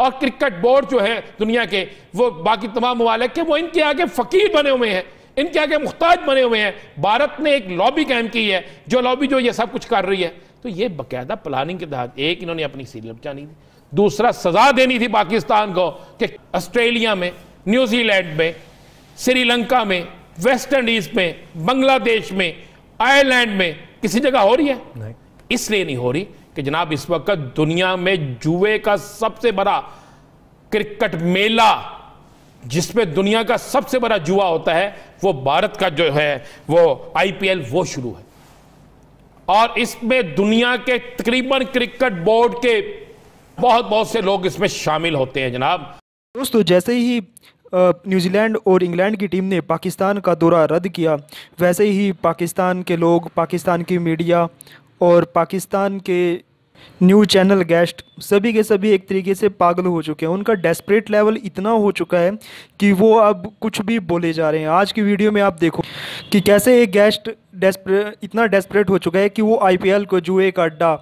और cricket board जो है दुनिया के वो बाकी तमाम ममालिक के वो इनके आगे फ़कीर बने हुए हैं इनके आगे मुख्ताज बने हुए हैं भारत ने एक लॉबी कैम की है जो लॉबी जो ये सब कुछ कर रही है तो ये बकायदा प्लानिंग के तहत एक इन्होंने अपनी सीरियल बचानी थी दूसरा सजा देनी थी पाकिस्तान को कि ऑस्ट्रेलिया में न्यूजीलैंड में श्रीलंका में वेस्ट इंडीज में बांग्लादेश में आयरलैंड में किसी जगह हो रही है इसलिए नहीं हो रही कि जनाब इस वक्त दुनिया में जुए का सबसे बड़ा क्रिकेट मेला जिसमें दुनिया का सबसे बड़ा जुआ होता है वो भारत का जो है वो आईपीएल वो शुरू है और इसमें दुनिया के तकरीबन क्रिकेट बोर्ड के बहुत बहुत से लोग इसमें शामिल होते हैं जनाब दोस्तों जैसे ही न्यूजीलैंड और इंग्लैंड की टीम ने पाकिस्तान का दौरा रद्द किया वैसे ही पाकिस्तान के लोग पाकिस्तान की मीडिया और पाकिस्तान के न्यूज़ चैनल गेस्ट सभी के सभी एक तरीके से पागल हो चुके हैं उनका डेस्परेट लेवल इतना हो चुका है कि वो अब कुछ भी बोले जा रहे हैं आज की वीडियो में आप देखो कि कैसे एक गेस्ट डेस्परे इतना डेस्परेट हो चुका है कि वो आईपीएल को जुए का अड्डा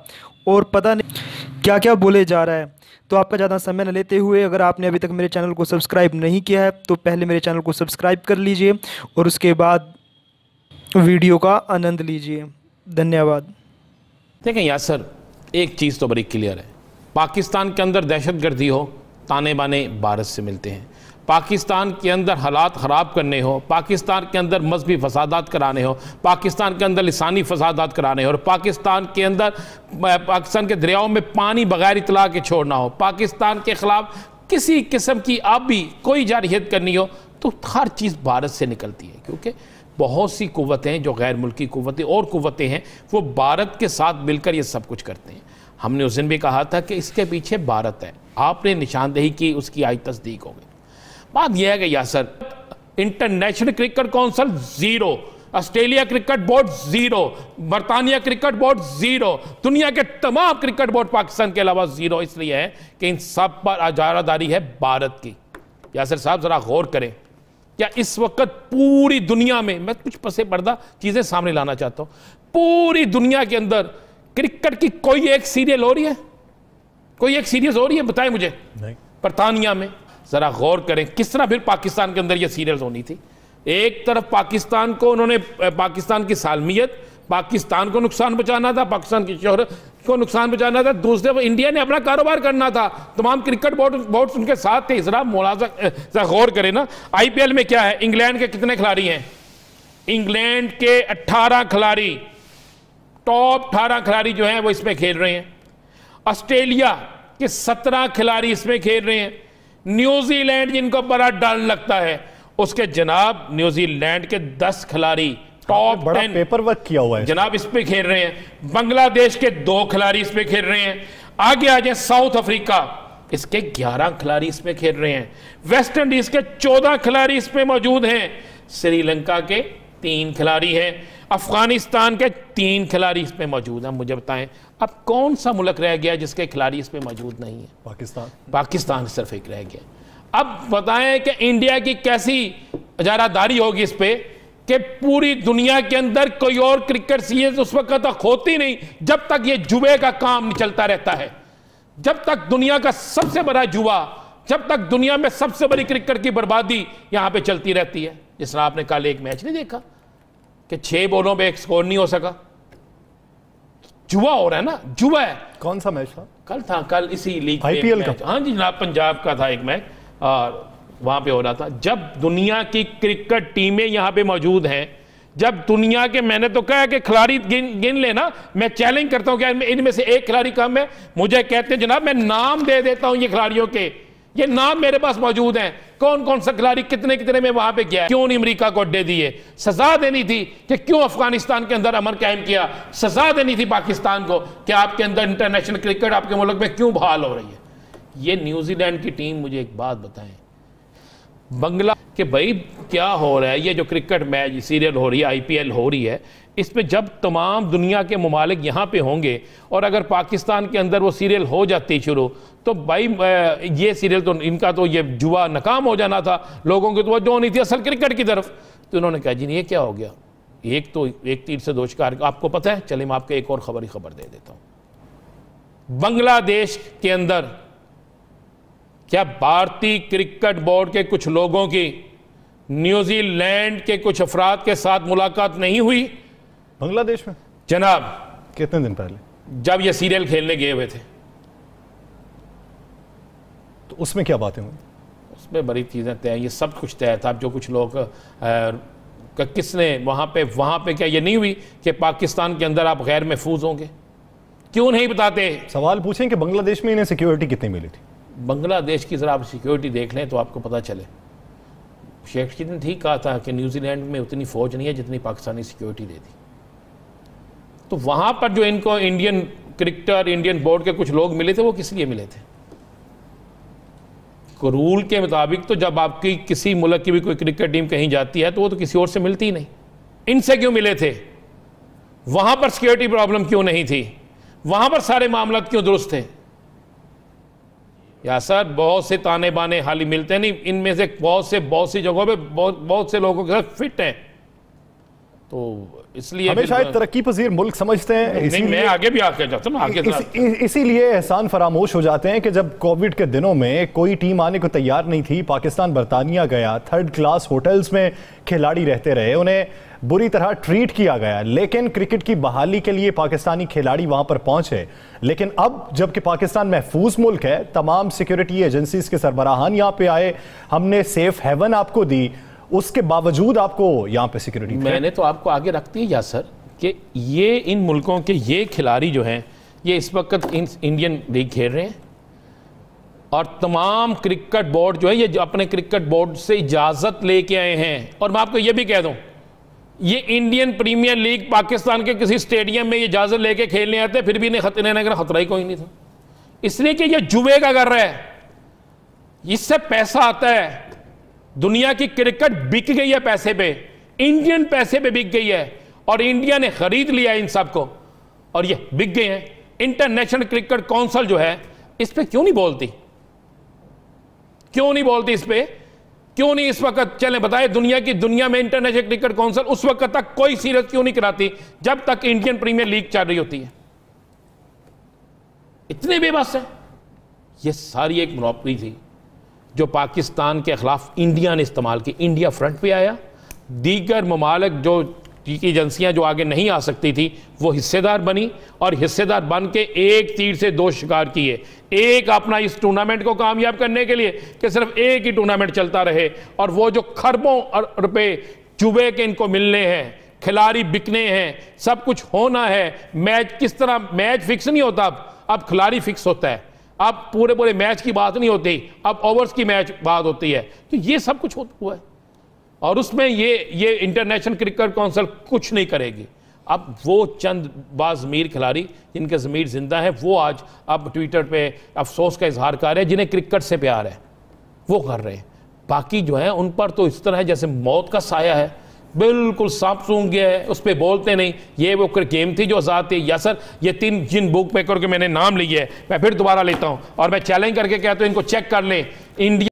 और पता नहीं क्या क्या बोले जा रहा है तो आपका ज़्यादा समय न लेते हुए अगर आपने अभी तक मेरे चैनल को सब्सक्राइब नहीं किया है तो पहले मेरे चैनल को सब्सक्राइब कर लीजिए और उसके बाद वीडियो का आनंद लीजिए धन्यवाद देखें यासर एक चीज़ तो बड़ी क्लियर है पाकिस्तान के अंदर दहशत गर्दी हो ताने बाने भारत से मिलते हैं पाकिस्तान के अंदर हालात ख़राब करने हो पाकिस्तान के अंदर मजहबी फसादात कराने हो पाकिस्तान के अंदर लसानी फसादात कराने हो और पाकिस्तान के अंदर पाकिस्तान के दरियाओं में पानी बगैर इतला के छोड़ना हो पाकिस्तान के ख़िलाफ़ किसी किस्म की आप भी कोई जारहियत करनी हो तो हर चीज़ भारत से निकलती है क्योंकि बहुत सी कुतें जो गैर मुल्की कुतें और कुतें हैं वो भारत के साथ मिलकर ये सब कुछ करते हैं हमने उस दिन भी कहा था कि इसके पीछे भारत है आपने निशानदेही की उसकी आज तस्दीक हो गई बात यह है कि Yasir International Cricket Council zero Australia cricket board zero बरतानिया क्रिकेट बोर्ड ज़ीरो दुनिया के तमाम क्रिकेट बोर्ड पाकिस्तान के अलावा ज़ीरो इसलिए है कि इन सब पर आजारादारी है भारत की यासर साहब ज़रा गौर करें क्या इस वक्त पूरी दुनिया में मैं कुछ पसे पर्दा चीज़ें सामने लाना चाहता हूं पूरी दुनिया के अंदर क्रिकेट की कोई एक सीरियल हो रही है कोई एक सीरियल हो रही है बताएं मुझे बरतानिया में ज़रा गौर करें किस तरह फिर पाकिस्तान के अंदर यह सीरियल होनी थी एक तरफ पाकिस्तान को उन्होंने पाकिस्तान की सालमियत पाकिस्तान को नुकसान पहुंचाना था पाकिस्तान की शोहरत को नुकसान पहुंचाना था दूसरे वो इंडिया ने अपना कारोबार करना था तमाम क्रिकेट बोर्ड बोर्ड उनके साथ थे जरा मुलाजा गौर करें ना आईपीएल में क्या है इंग्लैंड के कितने खिलाड़ी हैं इंग्लैंड के 18 खिलाड़ी टॉप 18 खिलाड़ी जो हैं वो इसमें खेल रहे हैं ऑस्ट्रेलिया के सत्रह खिलाड़ी इसमें खेल रहे हैं न्यूजीलैंड जिनको बड़ा डर लगता है उसके जनाब न्यूजीलैंड के दस खिलाड़ी टॉप बड़ा पेपर वर्क किया हुआ है जनाब इस पे खेल रहे हैं बांग्लादेश के दो खिलाड़ी इस पे खेल रहे हैं आगे आ जाए साउथ अफ्रीका इसके 11 खिलाड़ी इसमें खेल रहे हैं वेस्ट इंडीज के 14 खिलाड़ी इसमें मौजूद हैं श्रीलंका के तीन खिलाड़ी हैं अफगानिस्तान के तीन खिलाड़ी इसमें मौजूद हैं मुझे बताएं अब कौन सा मुल्क रह गया जिसके खिलाड़ी इसमें मौजूद नहीं है पाकिस्तान पाकिस्तान सिर्फ एक रह गया अब बताएं कि इंडिया की कैसी इजारादारी होगी इस पर कि पूरी दुनिया के अंदर कोई और क्रिकेट सीरीज उस वक्त तक होती नहीं जब तक ये जुए का काम चलता रहता है जब तक दुनिया का सबसे बड़ा जुआ जब तक दुनिया में सबसे बड़ी क्रिकेट की बर्बादी यहां पे चलती रहती है जिस तरह आपने कल एक मैच नहीं देखा कि छह बॉलों में एक स्कोर नहीं हो सका जुआ हो रहा है ना जुआ है कौन सा मैच था कल था कल इसी लीग आईपीएल का हाँ जी जनाब पंजाब का था एक मैच और वहां पे हो रहा था जब दुनिया की क्रिकेट टीमें यहां पे मौजूद हैं जब दुनिया के मैंने तो कहा कि खिलाड़ी गिन गिन लेना मैं चैलेंज करता हूं क्या इनमें से एक खिलाड़ी कम है मुझे कहते हैं जनाब मैं नाम दे देता हूं ये खिलाड़ियों के ये नाम मेरे पास मौजूद हैं कौन कौन सा खिलाड़ी कितने कितने में वहां पे गया क्यों नहीं अमरीका को अड्डे दिए सजा देनी थी कि क्यों अफगानिस्तान के अंदर अमर कायम किया सजा देनी थी पाकिस्तान को कि आपके अंदर इंटरनेशनल क्रिकेट आपके मुल्क में क्यों बहाल हो रही है ये न्यूजीलैंड की टीम मुझे एक बात बताएं बंगला कि भाई क्या हो रहा है ये जो क्रिकेट मैच सीरियल हो रही है आईपीएल हो रही है इसमें जब तमाम दुनिया के ममालिक यहाँ पे होंगे और अगर पाकिस्तान के अंदर वो सीरियल हो जाती शुरू तो भाई ये सीरियल तो इनका तो ये जुआ नाकाम हो जाना था लोगों की तो जो नहीं थी असल क्रिकेट की तरफ तो इन्होंने कहा जी ये क्या हो गया एक तो एक तीर से दोषकार आपको पता है चलिए मैं आपको एक और खबर ही खबर दे देता हूँ बांग्लादेश के अंदर क्या भारतीय क्रिकेट बोर्ड के कुछ लोगों की न्यूजीलैंड के कुछ अफराद के साथ मुलाकात नहीं हुई बांग्लादेश में जनाब कितने दिन पहले जब ये सीरियल खेलने गए हुए थे तो उसमें क्या बातें हुई उसमें बड़ी चीज़ें तय ये सब कुछ तय था जो कुछ लोग आ, किसने वहां पे वहां पे क्या ये नहीं हुई कि पाकिस्तान के अंदर आप गैर महफूज होंगे क्यों नहीं बताते सवाल पूछें कि बांग्लादेश में इन्हें सिक्योरिटी कितनी मिली थी बांग्लादेश की ज़रा आप सिक्योरिटी देख लें तो आपको पता चले शेख जी ने ठीक कहा था कि न्यूजीलैंड में उतनी फ़ौज नहीं है जितनी पाकिस्तानी सिक्योरिटी दे दी तो वहां पर जो इनको इंडियन क्रिकेटर इंडियन बोर्ड के कुछ लोग मिले थे वो किस लिए मिले थे रूल के मुताबिक तो जब आपकी किसी मुल्क की भी कोई क्रिकेट टीम कहीं जाती है तो वो तो किसी और से मिलती ही नहीं इनसे क्यों मिले थे वहां पर सिक्योरिटी प्रॉब्लम क्यों नहीं थी वहां पर सारे मामला क्यों दुरुस्त थे या सर बहुत से ताने बाने हाल ही मिलते हैं नहीं इनमें से बहुत से बहुत सी जगहों पे बहुत बहुत से लोगों के साथ फिट हैं तो इसलिए हमें शायद तरक्की पजीर मुल्क समझते हैं नहीं मैं आगे भी आके जाता हूँ आगे इस, इसीलिए एहसान फरामोश हो जाते हैं कि जब कोविड के दिनों में कोई टीम आने को तैयार नहीं थी पाकिस्तान बरतानिया गया थर्ड क्लास होटल्स में खिलाड़ी रहते रहे उन्हें बुरी तरह ट्रीट किया गया लेकिन क्रिकेट की बहाली के लिए पाकिस्तानी खिलाड़ी वहां पर पहुंचे लेकिन अब जबकि पाकिस्तान महफूज मुल्क है तमाम सिक्योरिटी एजेंसीज के सरबराहान यहां पे आए हमने सेफ हेवन आपको दी उसके बावजूद आपको यहां पे सिक्योरिटी मैंने तो आपको आगे रखती है या सर कि ये इन मुल्कों के ये खिलाड़ी जो हैं ये इस वक्त इन इंडियन लीग खेल रहे हैं और तमाम क्रिकेट बोर्ड जो है ये जो अपने क्रिकेट बोर्ड से इजाज़त लेके आए हैं और मैं आपको ये भी कह दूं ये इंडियन प्रीमियर लीग पाकिस्तान के किसी स्टेडियम में ये इजाज़त लेके खेलने आते फिर भी इन्हें खत, इन्हें खतरा ही कोई नहीं था इसलिए कि ये जुए का कर रहा है इससे पैसा आता है दुनिया की क्रिकेट बिक गई है पैसे पे इंडियन पैसे पे बिक गई है और इंडिया ने खरीद लिया इन सबको और ये बिक गए हैं इंटरनेशनल क्रिकेट काउंसिल जो है इस पर क्यों नहीं बोलती क्यों नहीं बोलती इस पर क्यों नहीं इस वक्त चले बताए दुनिया की दुनिया में इंटरनेशनल क्रिकेट काउंसिल उस वक्त तक कोई सीरीज क्यों नहीं कराती जब तक इंडियन प्रीमियर लीग चल रही होती है इतने बेबस है ये सारी एक मनोपरी थी जो पाकिस्तान के खिलाफ इंडिया ने इस्तेमाल की इंडिया फ्रंट पे आया दीगर ममालक जो की एजेंसियां जो आगे नहीं आ सकती थी वो हिस्सेदार बनी और हिस्सेदार बन के एक तीर से दो शिकार किए एक अपना इस टूर्नामेंट को कामयाब करने के लिए कि सिर्फ एक ही टूर्नामेंट चलता रहे और वो जो खरबों रुपए चुबे के इनको मिलने हैं खिलाड़ी बिकने हैं सब कुछ होना है मैच किस तरह मैच फिक्स नहीं होता अब अब खिलाड़ी फिक्स होता है अब पूरे पूरे मैच की बात नहीं होती अब ओवर्स की मैच बात होती है तो ये सब कुछ हुआ है और उसमें ये ये इंटरनेशनल क्रिकेट काउंसिल कुछ नहीं करेगी अब वो चंद बाज़मीर खिलाड़ी जिनके ज़मीर ज़िंदा है वो आज अब ट्विटर पे अफसोस का इजहार कर रहे हैं जिन्हें क्रिकेट से प्यार है वो कर रहे हैं बाकी जो है उन पर तो इस तरह है जैसे मौत का साया है बिल्कुल सांप सूंघ गया है उस पर बोलते नहीं ये वो गेम थी जो आज़ाद थी या सर ये तीन जिन बुक पेकर के मैंने नाम लिए है मैं फिर दोबारा लेता हूँ और मैं चैलेंज करके कहता हूँ इनको चेक कर लें इंडिया